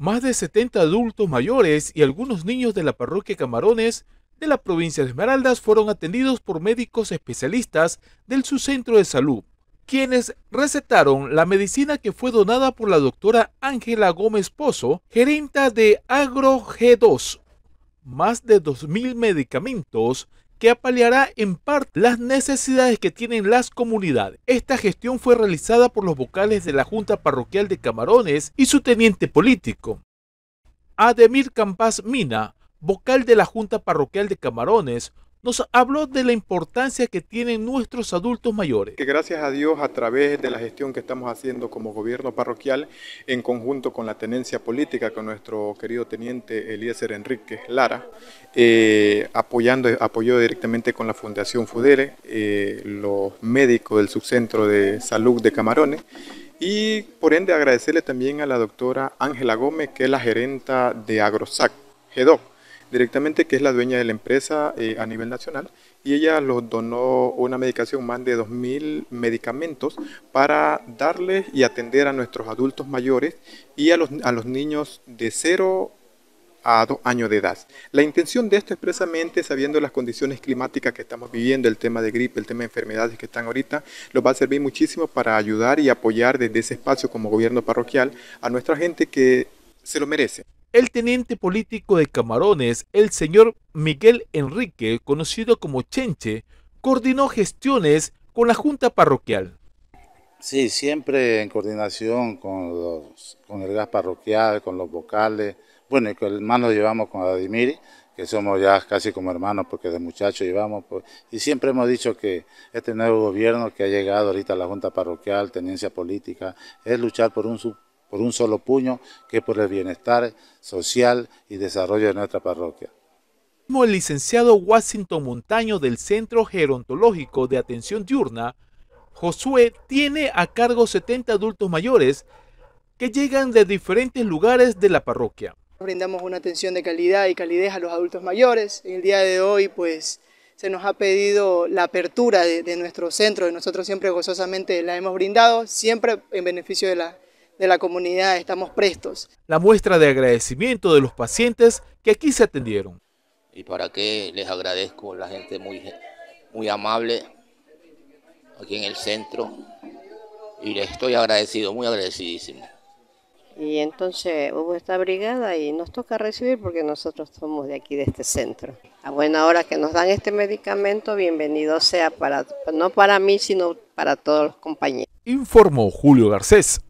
más de 70 adultos mayores y algunos niños de la parroquia Camarones de la provincia de Esmeraldas fueron atendidos por médicos especialistas del su centro de salud, quienes recetaron la medicina que fue donada por la doctora Ángela Gómez Pozo, gerenta de Agro 2 Más de 2.000 medicamentos que apaleará en parte las necesidades que tienen las comunidades. Esta gestión fue realizada por los vocales de la Junta Parroquial de Camarones y su teniente político. Ademir Campás Mina, vocal de la Junta Parroquial de Camarones, nos habló de la importancia que tienen nuestros adultos mayores. Que gracias a Dios, a través de la gestión que estamos haciendo como gobierno parroquial, en conjunto con la tenencia política, con nuestro querido teniente Eliezer Enríquez Lara, eh, apoyando, apoyó directamente con la Fundación FUDERE, eh, los médicos del subcentro de salud de Camarones, y por ende agradecerle también a la doctora Ángela Gómez, que es la gerenta de AgroSAC, GEDOC directamente, que es la dueña de la empresa eh, a nivel nacional, y ella los donó una medicación, más de 2.000 medicamentos para darles y atender a nuestros adultos mayores y a los, niños de 0 a dos años de edad. La intención de esto expresamente, sabiendo las condiciones climáticas que estamos viviendo, el tema de gripe, el tema de enfermedades que están ahorita, nos va a servir muchísimo para ayudar y apoyar desde ese espacio como gobierno parroquial a nuestra gente que se lo merece. El teniente político de Camarones, el señor Miguel Enrique, conocido como Chenche, coordinó gestiones con la Junta Parroquial. Sí, siempre en coordinación con, con el gas parroquial, con los vocales, bueno, y que más llevamos con Adimiri, que somos ya casi como hermanos porque de muchachos llevamos, pues. y siempre hemos dicho que este nuevo gobierno que ha llegado ahorita a la Junta Parroquial, Tenencia Política, es luchar por un por un solo puño que por el bienestar social y desarrollo de nuestra parroquia. Como El licenciado Washington Montaño del Centro Gerontológico de Atención Diurna, Josué tiene a cargo 70 adultos mayores que llegan de diferentes lugares de la parroquia. Brindamos una atención de calidad y calidez a los adultos mayores. En el día de hoy, pues, se nos ha pedido la apertura de, de nuestro centro y nosotros siempre gozosamente la hemos brindado, siempre en beneficio de la de la comunidad. Estamos prestos. La muestra de agradecimiento de los pacientes que aquí se atendieron. Y para qué les agradezco, la gente muy, muy amable aquí en el centro. Y les estoy agradecido, muy agradecidísimo. Y entonces hubo esta brigada y nos toca recibir porque nosotros somos de aquí, de este centro. A buena hora que nos dan este medicamento, bienvenido sea para, no para mí, sino para todos los compañeros. Informó Julio Garcés,